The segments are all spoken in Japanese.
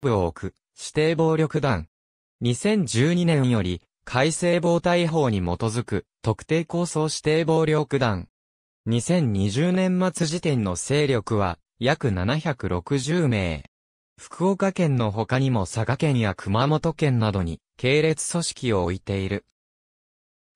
部を置く、指定暴力団。2012年より、改正防対法に基づく、特定抗争指定暴力団。2020年末時点の勢力は、約760名。福岡県の他にも佐賀県や熊本県などに、系列組織を置いている。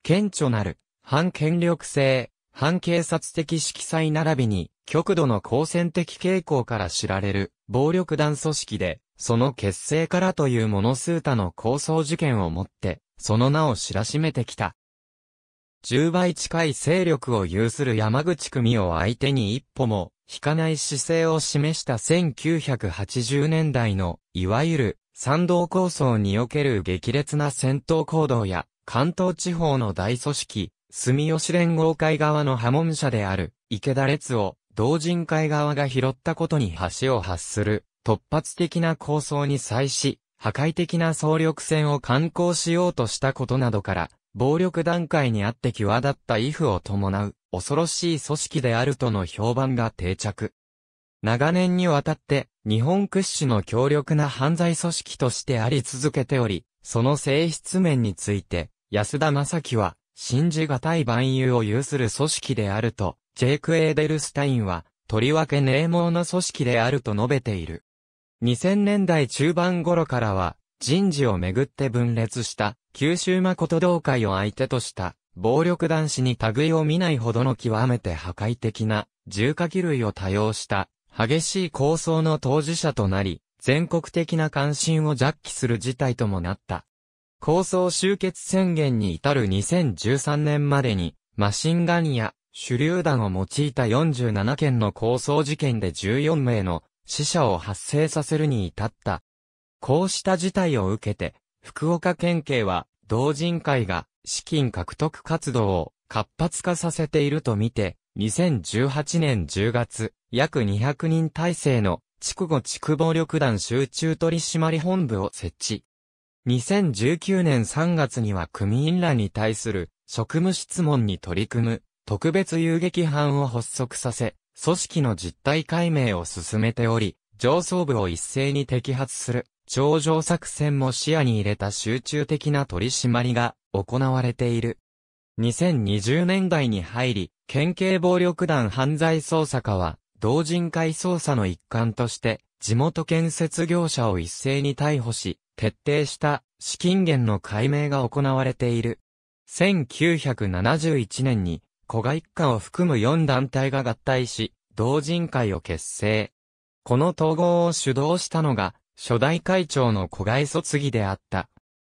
顕著なる、反権力性、反警察的色彩並びに、極度の抗戦的傾向から知られる、暴力団組織で、その結成からというモノスータの構想事件をもって、その名を知らしめてきた。10倍近い勢力を有する山口組を相手に一歩も引かない姿勢を示した1980年代の、いわゆる、三道構想における激烈な戦闘行動や、関東地方の大組織、住吉連合会側の破門者である、池田列を、同人会側が拾ったことに橋を発する、突発的な構想に際し、破壊的な総力戦を観光しようとしたことなどから、暴力段階にあって際立った威風を伴う、恐ろしい組織であるとの評判が定着。長年にわたって、日本屈指の強力な犯罪組織としてあり続けており、その性質面について、安田正樹は、信じがたい万有を有する組織であると、ジェイク・エーデルスタインは、とりわけ名門の組織であると述べている。2000年代中盤頃からは、人事をめぐって分裂した、九州誠同会を相手とした、暴力男子に類を見ないほどの極めて破壊的な、重火器類を多用した、激しい抗争の当事者となり、全国的な関心を弱気する事態ともなった。抗争終結宣言に至る2013年までに、マシンガンや手榴弾を用いた47件の抗争事件で14名の死者を発生させるに至った。こうした事態を受けて、福岡県警は、同人会が資金獲得活動を活発化させているとみて、2018年10月、約200人体制の筑後区暴力団集中取締本部を設置。2019年3月には組員らに対する職務質問に取り組む特別遊撃班を発足させ、組織の実態解明を進めており、上層部を一斉に摘発する、頂上作戦も視野に入れた集中的な取り締まりが行われている。2020年代に入り、県警暴力団犯罪捜査課は、同人会捜査の一環として、地元建設業者を一斉に逮捕し、徹底した資金源の解明が行われている。1971年に古賀一家を含む4団体が合体し、同人会を結成。この統合を主導したのが、初代会長の古賀磯議であった。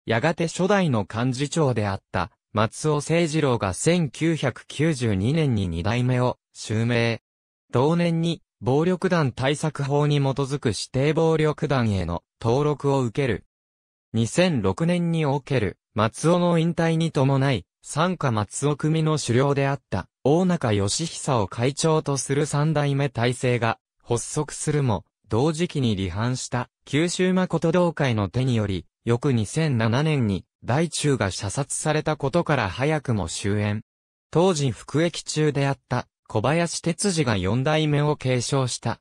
やがて初代の幹事長であった、松尾誠二郎が1992年に2代目を、襲名。同年に、暴力団対策法に基づく指定暴力団への登録を受ける。2006年における松尾の引退に伴い、参加松尾組の首領であった、大中義久を会長とする三代目体制が、発足するも、同時期に離反した、九州誠同会の手により、翌2007年に、大中が射殺されたことから早くも終焉。当時服役中であった、小林哲司が四代目を継承した。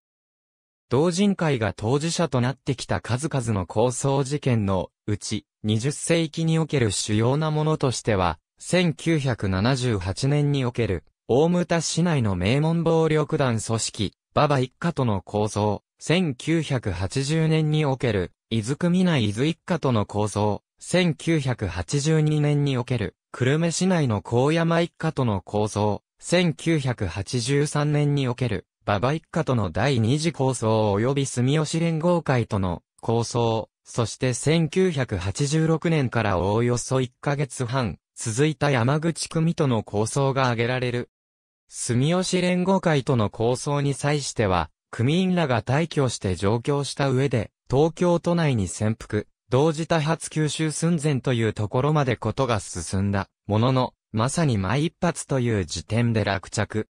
同人会が当事者となってきた数々の抗争事件のうち、20世紀における主要なものとしては、1978年における、大牟田市内の名門暴力団組織、馬場一家との構想、1980年における、伊豆組内伊豆一家との構想、1982年における、久留米市内の高山一家との構想、1983年における、馬場一家との第二次構想及び住吉連合会との構想、そして1986年からおおよそ1ヶ月半、続いた山口組との構想が挙げられる。住吉連合会との構想に際しては、組員らが退去して上京した上で、東京都内に潜伏、同時多発吸収寸前というところまでことが進んだ、ものの、まさに前一発という時点で落着。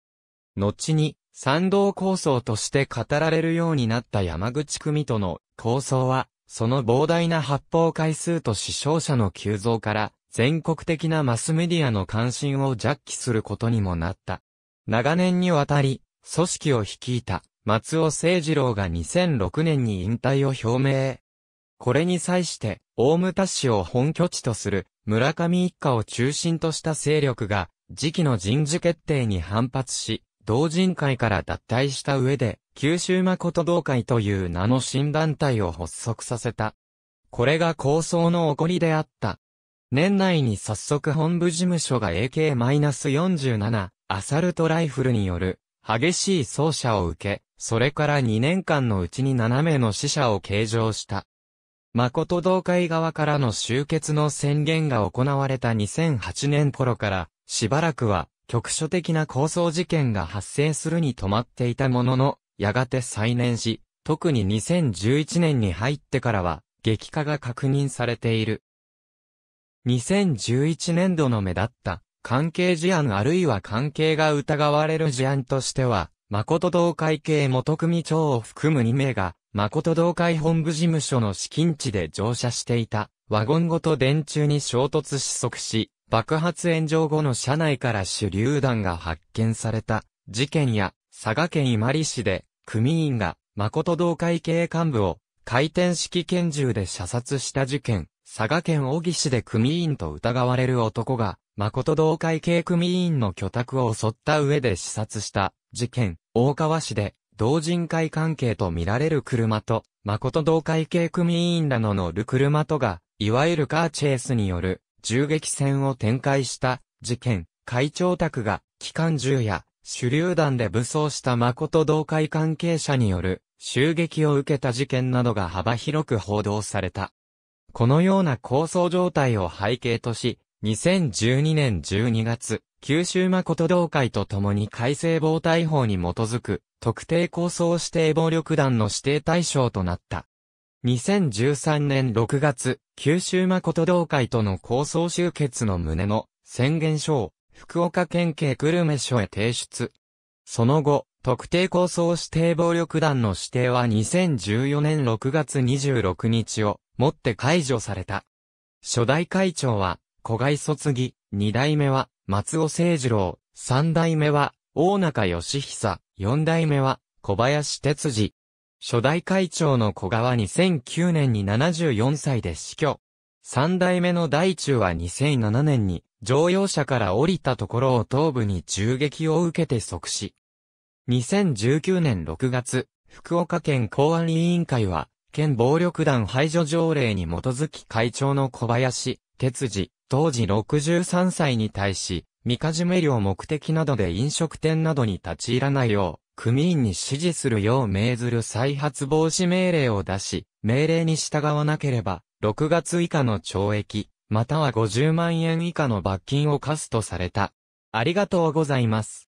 後に、賛同構想として語られるようになった山口組との構想は、その膨大な発砲回数と死傷者の急増から、全国的なマスメディアの関心を弱気することにもなった。長年にわたり、組織を率いた松尾聖二郎が2006年に引退を表明。これに際して、大牟田氏を本拠地とする村上一家を中心とした勢力が、時期の人事決定に反発し、同人会から脱退した上で、九州誠同会という名の新団体を発足させた。これが構想の起こりであった。年内に早速本部事務所が AK-47 アサルトライフルによる激しい走者を受け、それから2年間のうちに7名の死者を計上した。誠同会側からの終結の宣言が行われた2008年頃から、しばらくは局所的な抗争事件が発生するに止まっていたものの、やがて再燃し、特に2011年に入ってからは、激化が確認されている。2011年度の目立った、関係事案あるいは関係が疑われる事案としては、誠同会系元組長を含む2名が、誠同会本部事務所の資金地で乗車していた、ワゴンごと電柱に衝突失速し、爆発炎上後の車内から手榴弾が発見された、事件や、佐賀県伊万里市で、組員が、誠同会系幹部を、回転式拳銃で射殺した事件、佐賀県小城市で組員と疑われる男が、誠同会系組員の居宅を襲った上で視察した事件、大川市で、同人会関係と見られる車と、誠同会系組員らの乗る車とが、いわゆるカーチェイスによる銃撃戦を展開した事件、会長宅が、機関銃や手榴弾で武装した誠同会関係者による襲撃を受けた事件などが幅広く報道された。このような構想状態を背景とし、2012年12月、九州誠同会と共に改正防対法に基づく、特定構想指定暴力団の指定対象となった。2013年6月、九州誠同会との構想集結の旨の宣言書を、福岡県警久留米署へ提出。その後、特定構想指定暴力団の指定は2014年6月26日をもって解除された。初代会長は、小外卒ぎ、二代目は、松尾聖二郎、三代目は、大中義久、四代目は、小林哲二。初代会長の小川2009年に74歳で死去。三代目の大中は2007年に、乗用車から降りたところを頭部に銃撃を受けて即死。2019年6月、福岡県公安委員会は、県暴力団排除条例に基づき会長の小林、哲司、当時63歳に対し、みかじめ料目的などで飲食店などに立ち入らないよう、組員に指示するよう命ずる再発防止命令を出し、命令に従わなければ、6月以下の懲役、または50万円以下の罰金を課すとされた。ありがとうございます。